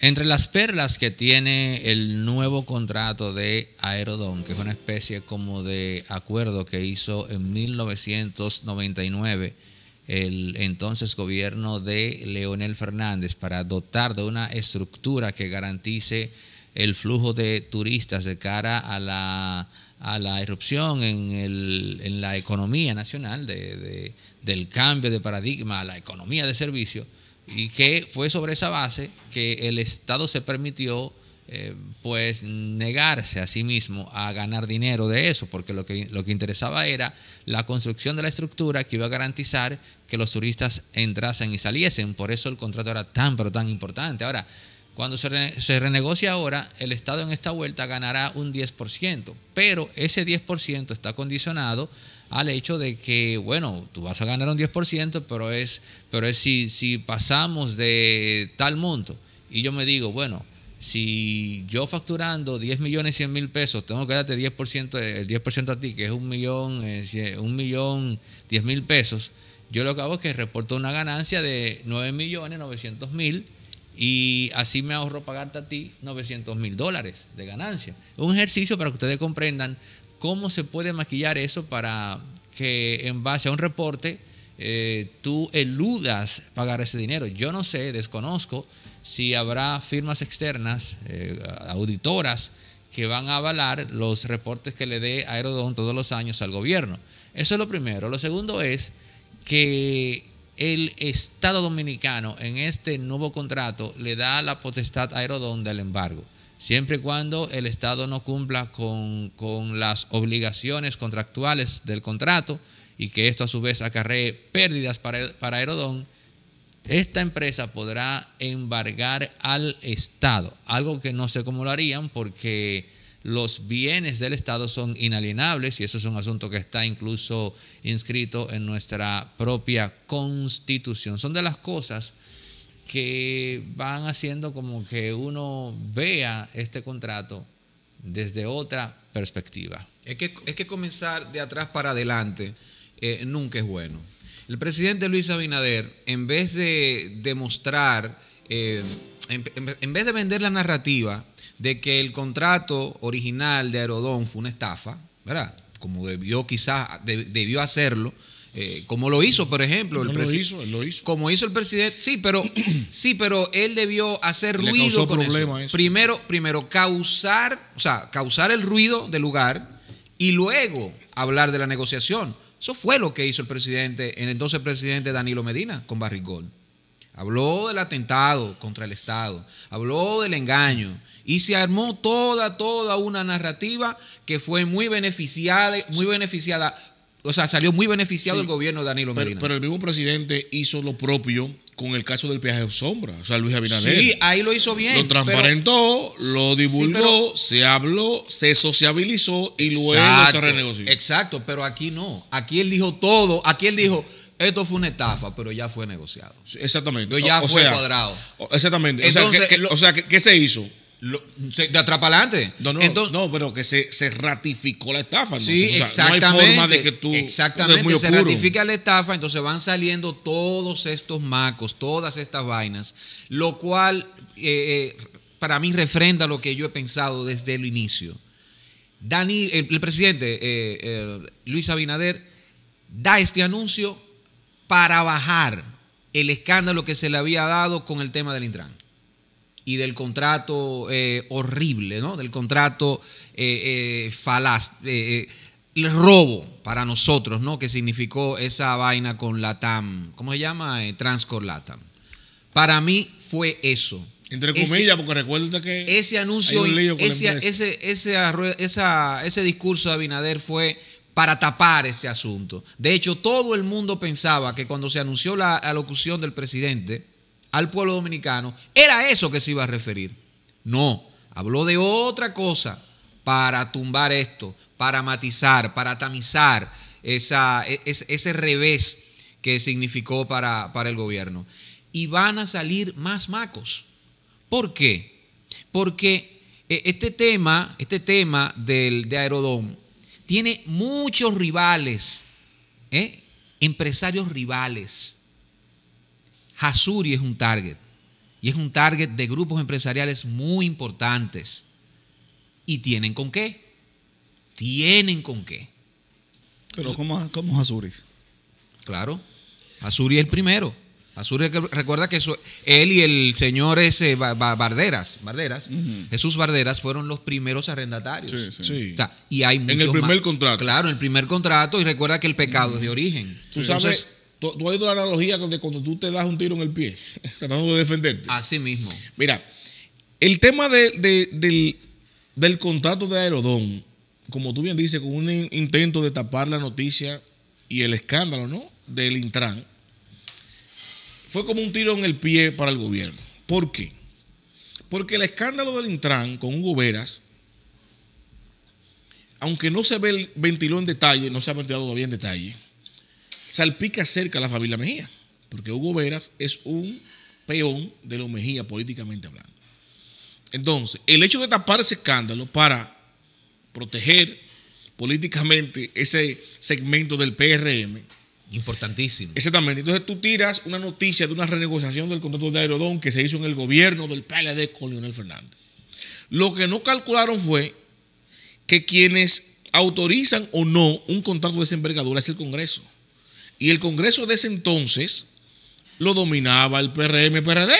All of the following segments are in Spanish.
Entre las perlas que tiene el nuevo contrato de Aerodón, que es una especie como de acuerdo que hizo en 1999 el entonces gobierno de Leonel Fernández para dotar de una estructura que garantice el flujo de turistas de cara a la, a erupción en, el, en, la economía nacional, del cambio de paradigma a la economía de servicio y que fue sobre esa base que el Estado se permitió eh, pues negarse a sí mismo a ganar dinero de eso, porque lo que, lo que interesaba era la construcción de la estructura que iba a garantizar que los turistas entrasen y saliesen, por eso el contrato era tan pero tan importante. Ahora, cuando se, se renegocia ahora, el Estado en esta vuelta ganará un 10%, pero ese 10% está condicionado al hecho de que, bueno, tú vas a ganar un 10%, pero es, pero es si, si pasamos de tal monto. Y yo me digo, bueno, si yo facturando 10 millones 100 mil pesos, tengo que darte 10%, el 10% a ti, que es un millón, eh, un millón 10 mil pesos, yo lo que hago es que reporto una ganancia de 9 millones 900 mil y así me ahorro pagarte a ti 900 mil dólares de ganancia. Un ejercicio para que ustedes comprendan ¿Cómo se puede maquillar eso para que en base a un reporte eh, tú eludas pagar ese dinero? Yo no sé, desconozco si habrá firmas externas, eh, auditoras, que van a avalar los reportes que le dé Aerodón todos los años al gobierno. Eso es lo primero. Lo segundo es que el Estado dominicano en este nuevo contrato le da la potestad a Aerodón del embargo siempre y cuando el Estado no cumpla con, las obligaciones contractuales del contrato y que esto a su vez acarree pérdidas para, para Herodón, esta empresa podrá embargar al Estado, algo que no sé cómo lo harían porque los bienes del Estado son inalienables y eso es un asunto que está incluso inscrito en nuestra propia constitución. Son de las cosas que van haciendo como que uno vea este contrato desde otra perspectiva. Es que, comenzar de atrás para adelante eh, nunca es bueno. El presidente Luis Abinader, en vez de demostrar, eh, en, vez de vender la narrativa de que el contrato original de Aerodón fue una estafa, ¿verdad? Como debió quizás, debió hacerlo, eh, como lo hizo, por ejemplo. El lo hizo, lo hizo. Como hizo el presidente. Sí, pero, sí, pero él debió hacer ruido. Con Primero, primero, causar, o sea, causar el ruido del lugar y luego hablar de la negociación. Eso fue lo que hizo el presidente, el entonces presidente Danilo Medina con Barrigón. Habló del atentado contra el Estado, habló del engaño y se armó toda, toda una narrativa que fue muy beneficiada, muy beneficiada o sea, salió muy beneficiado el gobierno de Danilo Medina. Pero, el mismo presidente hizo lo propio con el caso del peaje de sombra, o sea, Luis Abinader. Sí, ahí lo hizo bien. Lo transparentó, lo divulgó, se habló, se sociabilizó y luego se renegoció. Exacto, pero aquí no. Aquí él dijo todo, aquí él dijo esto fue una estafa, pero ya fue negociado. Exactamente. ya fue cuadrado. Exactamente. o sea, ¿qué se hizo? de atrás No, pero que se, ratificó la estafa. exactamente. No hay forma de que tú. Exactamente, se ratifica la estafa, entonces van saliendo todos estos macos, todas estas vainas, lo cual eh, eh, para mí refrenda lo que yo he pensado desde el inicio. Dani, el, presidente eh, Luis Abinader da este anuncio para bajar el escándalo que se le había dado con el tema del Intran y del contrato eh, horrible, ¿no? Del contrato eh, eh, falaz, eh, eh, el robo para nosotros, ¿no? Que significó esa vaina con Latam, ¿cómo se llama? Transcor Latam. Para mí fue eso. Entre comillas, porque recuerda que ese anuncio, ese, ese, ese, ese discurso de Abinader fue para tapar este asunto. De hecho, todo el mundo pensaba que cuando se anunció la locución del presidente, al pueblo dominicano, era eso que se iba a referir. No, habló de otra cosa para tumbar esto, para matizar, para tamizar esa, e, ese revés que significó para, el gobierno. Y van a salir más macos. ¿Por qué? Porque eh, este tema, este tema del, de Aerodón tiene muchos rivales, ¿eh? empresarios rivales Hasuri es un target. Y es un target de grupos empresariales muy importantes. ¿Y tienen con qué? Tienen con qué. Pero ¿cómo, cómo Hasuri? Claro. Hasuri es el primero. Hasuri recuerda que él y el señor ese Barderas, Barderas, Jesús Barderas fueron los primeros arrendatarios. Sí, sí. y hay En el primer contrato. Claro, en el primer contrato y recuerda que el pecado es de origen. Tú Tú, has oído la analogía de cuando tú te das un tiro en el pie, tratando de defenderte. Así mismo. Mira, el tema del, del contrato de Aerodón, como tú bien dices, con un intento de tapar la noticia y el escándalo, ¿no? Del Intran, fue como un tiro en el pie para el gobierno. ¿Por qué? Porque el escándalo del Intran con Hugo Veras, aunque no se ve, ventiló en detalle, no se ha ventilado todavía en detalle, salpica cerca a la familia Mejía, porque Hugo Veras es un peón de los Mejía políticamente hablando. Entonces, el hecho de tapar ese escándalo para proteger políticamente ese segmento del PRM. Importantísimo. Exactamente. Entonces tú tiras una noticia de una renegociación del contrato de Aerodón que se hizo en el gobierno del PLD con Leonel Fernández. Lo que no calcularon fue que quienes autorizan o no un contrato de esa es el Congreso. Y el Congreso de ese entonces lo dominaba el PRM PRD.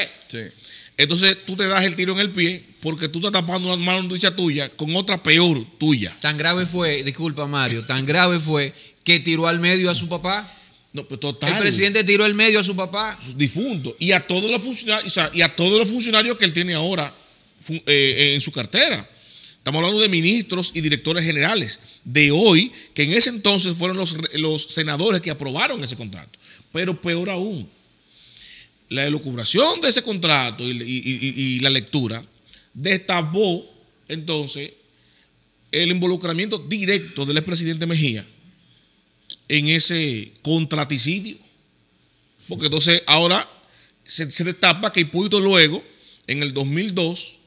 Entonces tú te das el tiro en el pie porque tú estás tapando una mala noticia tuya con otra peor tuya. Tan grave fue, disculpa Mario, tan grave fue que tiró al medio a su papá. No, pues total. El presidente tiró al medio a su papá. Difunto. Y a todos los funcionarios, y a todos los funcionarios que él tiene ahora eh, en su cartera. Estamos hablando de ministros y directores generales de hoy, que en ese entonces fueron los, senadores que aprobaron ese contrato. Pero peor aún, la elucubración de ese contrato y, la lectura destapó entonces el involucramiento directo del expresidente Mejía en ese contraticidio. Porque entonces ahora se, destapa que Hipólito luego, en el 2002,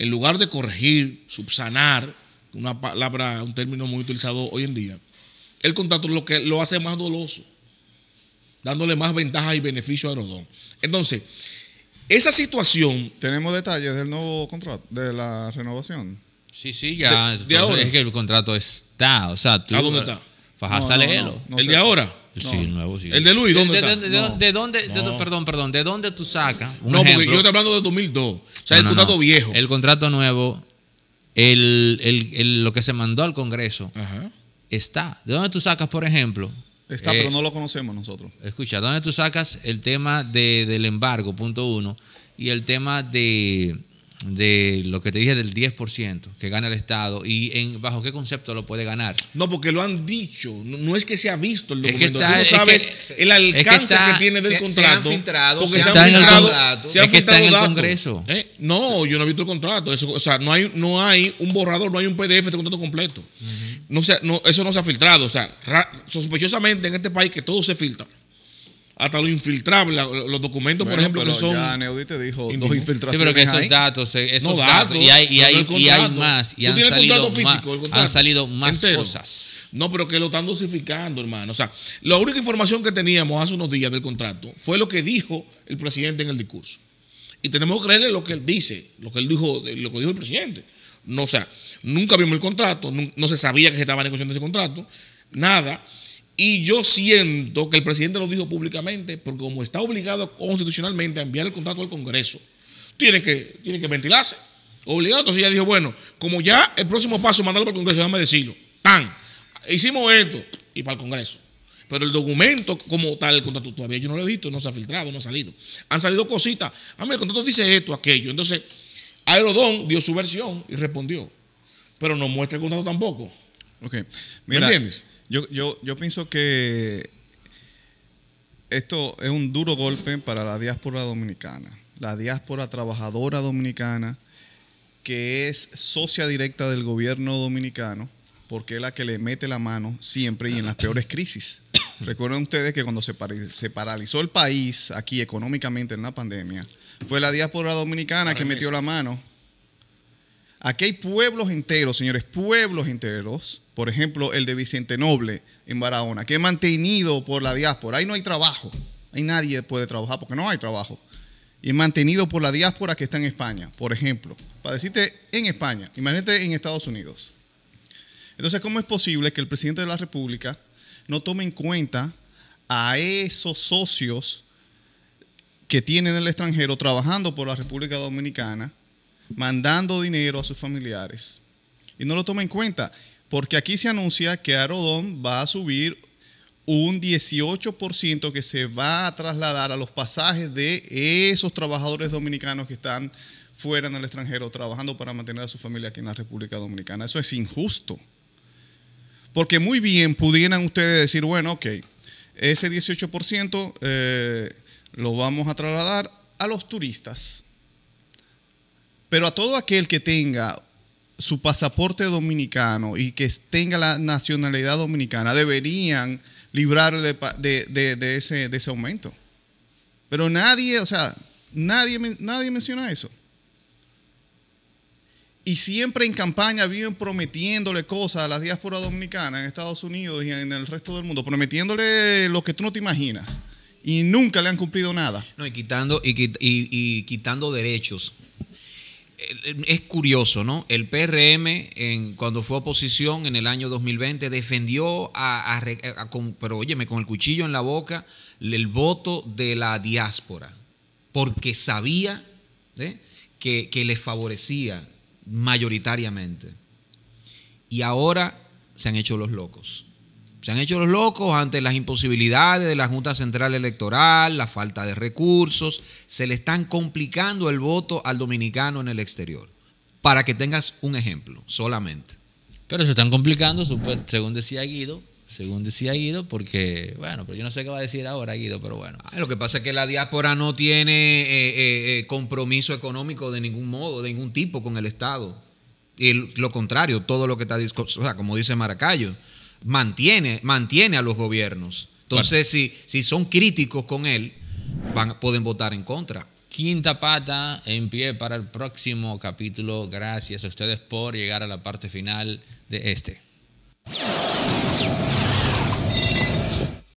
en lugar de corregir, subsanar, una palabra, un término muy utilizado hoy en día, el contrato lo que lo hace más doloso, dándole más ventajas y beneficio a Rodón. Entonces, esa situación. ¿Tenemos detalles del nuevo contrato, de la renovación? Sí, sí, ya. ahora. Es que el contrato está. O sea, tú. ¿A dónde está? Fajá no, el de ahora el de Luis dónde está? dónde, perdón, perdón, ¿de dónde tú sacas? no, porque yo estoy hablando de 2002. O sea, el contrato viejo. El contrato nuevo, el, el, lo que se mandó al Congreso, está. ¿De dónde tú sacas, por ejemplo? Está, pero eh, no lo conocemos nosotros. Escucha, ¿de dónde tú sacas el tema del embargo, punto uno, y el tema de de lo que te dije del 10% que gana el Estado y en bajo qué concepto lo puede ganar. No, porque lo han dicho, no, es que se ha visto el documento, Tú sabes el alcance que, tiene del contrato. Se han filtrado, se han filtrado, datos. Se en el Congreso. Eh, no, yo no he visto el contrato, o sea, no hay no hay un borrador, no hay un PDF de contrato completo. No, no eso no se ha filtrado, o sea, sospechosamente en este país que todo se filtra hasta lo infiltrable, los documentos, por ejemplo, que son. Ya dijo infiltraciones. Sí, pero que esos datos, eh, esos datos, y hay, y hay, y hay más. Y han salido físico, han salido más cosas. No, pero que lo están dosificando, hermano. O sea, la única información que teníamos hace unos días del contrato fue lo que dijo el presidente en el discurso. Y tenemos que creerle lo que él dice, lo que él dijo, eh, lo que dijo el presidente. No, o sea, nunca vimos el contrato, no se sabía que se estaba negociando ese contrato, nada. Y yo siento que el presidente lo dijo públicamente, porque como está obligado constitucionalmente a enviar el contrato al Congreso, tiene que, tiene que ventilarse. Obligado. Entonces ya dijo, bueno, como ya el próximo paso es mandarlo para el Congreso, déjame decirlo. Tan, hicimos esto y para el Congreso. Pero el documento como tal, el contrato todavía yo no lo he visto, no se ha filtrado, no ha salido. Han salido cositas. Ah, a mí el contrato dice esto, aquello. Entonces, Aerodón dio su versión y respondió. Pero no muestra el contrato tampoco. Ok. Mira, entiendes? Yo, yo, pienso que esto es un duro golpe para la diáspora dominicana, la diáspora trabajadora dominicana, que es socia directa del gobierno dominicano, porque es la que le mete la mano siempre y en las peores crisis. Recuerden ustedes que cuando se, paralizó el país aquí económicamente en la pandemia, fue la diáspora dominicana que metió la mano Aquí hay pueblos enteros, señores, pueblos enteros, por ejemplo, el de Vicente Noble en Barahona, que es mantenido por la diáspora. Ahí no hay trabajo, ahí nadie puede trabajar porque no hay trabajo. Y es mantenido por la diáspora que está en España, por ejemplo. Para decirte en España, imagínate en Estados Unidos. Entonces, ¿cómo es posible que el presidente de la República no tome en cuenta a esos socios que tienen el extranjero trabajando por la República Dominicana mandando dinero a sus familiares. Y no lo tomen en cuenta, porque aquí se anuncia que Arodón va a subir un 18% que se va a trasladar a los pasajes de esos trabajadores dominicanos que están fuera en el extranjero trabajando para mantener a su familia aquí en la República Dominicana. Eso es injusto. Porque muy bien pudieran ustedes decir, bueno, ok, ese 18% eh, lo vamos a trasladar a los turistas. Pero a todo aquel que tenga su pasaporte dominicano y que tenga la nacionalidad dominicana, deberían librarle de, ese, aumento. Pero nadie, o sea, nadie, nadie menciona eso. Y siempre en campaña viven prometiéndole cosas a la diáspora dominicana en Estados Unidos y en el resto del mundo, prometiéndole lo que tú no te imaginas. Y nunca le han cumplido nada. No, y quitando, y quitando derechos es curioso, ¿no? El PRM, en, cuando fue oposición en el año 2020, defendió, a, con, pero óyeme, con el cuchillo en la boca, el voto de la diáspora, porque sabía ¿eh? que, que les favorecía mayoritariamente. Y ahora se han hecho los locos. Se han hecho los locos ante las imposibilidades de la Junta Central Electoral, la falta de recursos. Se le están complicando el voto al dominicano en el exterior. Para que tengas un ejemplo solamente. Pero se están complicando, según decía Guido, según decía Guido, porque, bueno, pero yo no sé qué va a decir ahora Guido, pero bueno. Ah, lo que pasa es que la diáspora no tiene eh, eh, eh, compromiso económico de ningún modo, de ningún tipo con el Estado. Y lo contrario, todo lo que está, o sea, como dice Maracayo, mantiene, mantiene a los gobiernos. Entonces, si, si son críticos con él, van, pueden votar en contra. Quinta pata en pie para el próximo capítulo. Gracias a ustedes por llegar a la parte final de este.